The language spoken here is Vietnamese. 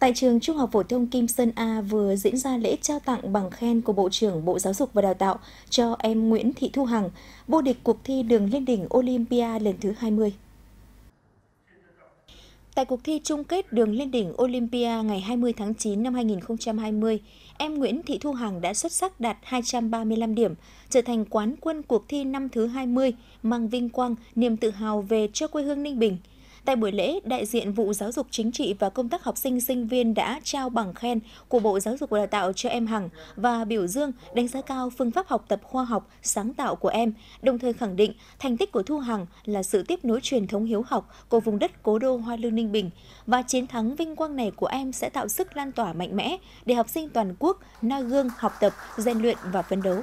Tại trường Trung học phổ thông Kim Sơn A vừa diễn ra lễ trao tặng bằng khen của Bộ trưởng Bộ Giáo dục và Đào tạo cho em Nguyễn Thị Thu Hằng, vô địch cuộc thi đường lên đỉnh Olympia lần thứ 20. Tại cuộc thi chung kết đường lên đỉnh Olympia ngày 20 tháng 9 năm 2020, em Nguyễn Thị Thu Hằng đã xuất sắc đạt 235 điểm, trở thành quán quân cuộc thi năm thứ 20, mang vinh quang, niềm tự hào về cho quê hương Ninh Bình – Tại buổi lễ, đại diện vụ giáo dục chính trị và công tác học sinh sinh viên đã trao bằng khen của Bộ Giáo dục và Đào tạo cho em Hằng và biểu dương đánh giá cao phương pháp học tập khoa học sáng tạo của em, đồng thời khẳng định thành tích của Thu Hằng là sự tiếp nối truyền thống hiếu học của vùng đất cố đô Hoa Lư Ninh Bình và chiến thắng vinh quang này của em sẽ tạo sức lan tỏa mạnh mẽ để học sinh toàn quốc noi gương học tập, rèn luyện và phấn đấu.